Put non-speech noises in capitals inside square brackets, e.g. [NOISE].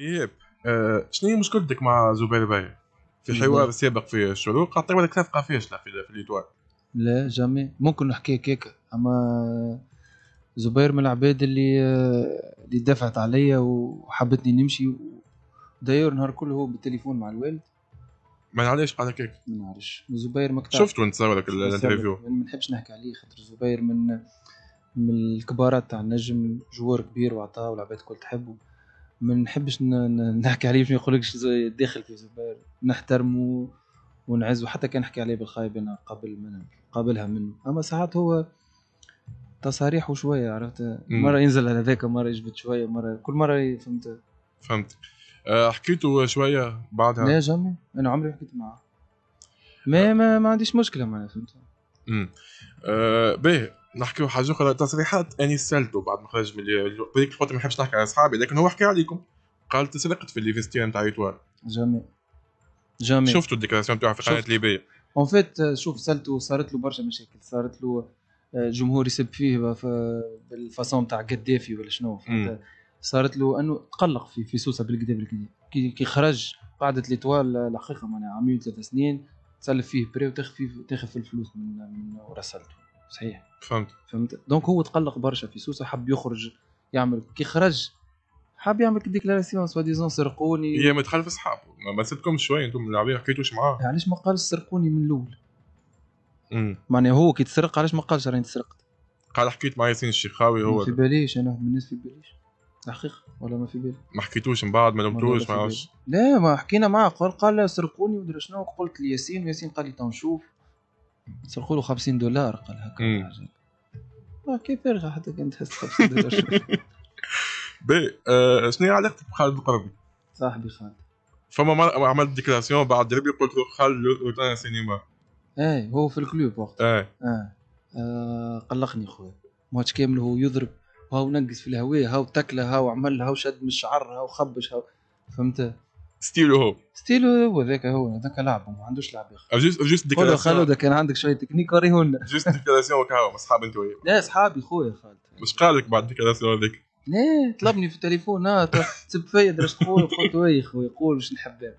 يب آه شنو هي مشكلتك مع زبير باي في إيه. حوار سابق في الشروق عطيو هذاك صفقه فاشله في, في ليتوال لا جامي ممكن نحكي هكاك اما زبير من العباد اللي آه، اللي دفعت عليا وحبتني نمشي داير نهار كله هو بالتليفون مع الوالد ما نعرفش قال هكاك ما نعرفش زبير مكتوب شفت وانت صورك الانترفيو ما نحبش نحكي عليه خاطر زبير من من الكبارات تاع النجم جوار كبير وعطاه والعباد الكل تحبه ما نحبش نحكي عليه باش ما يقولكش داخل في زبال نحترمه ونعزه حتى كان نحكي عليه بالخايب انا قبل من قابلها منه اما ساعات هو تصاريحه شويه عرفت مره ينزل على ذاك مره يجبد شويه مره كل مره فهمت فهمت آه، حكيتوا شويه بعدها لا جامي انا عمري حكيت معاه ما ما, ما عنديش مشكله معاه فهمت أه باهي نحكيو حاجه اخرى تصريحات اني سالته بعد ما خرج من بريك قلت ما نحبش نحكي على اصحابي لكن هو حكى عليكم قال تسرقت في ليفيستيان نتاع ايتوال جامي جامي شفتوا الديكلاسيون نتاعو في قناه ليبيا اون فيت شوف سالته صارت له برشا مشاكل صارت له آه، جمهور يسب فيه آه، بالفاسون نتاع قدافي ولا شنو صارت له انه تقلق في في سوسه بالكدا بالكدا كي خرج قعدت ليتوال الحقيقه معناها عامين ثلاث سنين تسلف فيه بري وتاخذ فيه تاخذ في الفلوس من من رسالته صحيح فهمت فهمت دونك هو تقلق برشا في سوسه حب يخرج يعمل كي خرج حاب يعمل ديكلاراسيون سوا ديزون سرقوني هي متخلف اصحابه ما سبتكمش شويه انتم اللاعبين حكيتوش معاه علاش ما قالش سرقوني من الاول امم معناها هو كي تسرق علاش ما قالش راني تسرقت قال حكيت مع ياسين الشيخاوي هو في باليش انا من الناس في باليش تحقيق ولا ما في بالي ما حكيتوش من بعد ما لمتوش ما عرفش لا ما حكينا معاه قال قال سرقوني ودرا شنو قلت لياسين وياسين قال لي تنشوف سرقوا له 50 دولار قال هكا كيف يرجع حتى كان تحس 50 دولار [LAUGHS] بي آه شنو هي علاقتك بخالد القربي؟ صاحبي خالد فما عملت ديكلاسيون بعد دربي قلت له خالد روتان سينما ايه هو في الكلوب وقتها ايه آه. آه قلقني خويا ماتش كامل هو يضرب هاو نقص في الهوية هاو تكله هاو عمل هاو شد من الشعر هاو خبش هاو فهمت ستيلو هو ستيلو هو ذاك هو هذاك لاعب ما عندوش لعب اخر جوست جوست ديكلاسيون ده كان عندك شويه تكنيك وريهولنا جوست ديكلاسيون هو اصحاب انت وياه لا اصحابي خويا خالد مش قال لك بعد ديكلاسيون هذيك لا طلبني في التليفون اه سب فيا درجة خويا قلت وي خويا قول واش نحب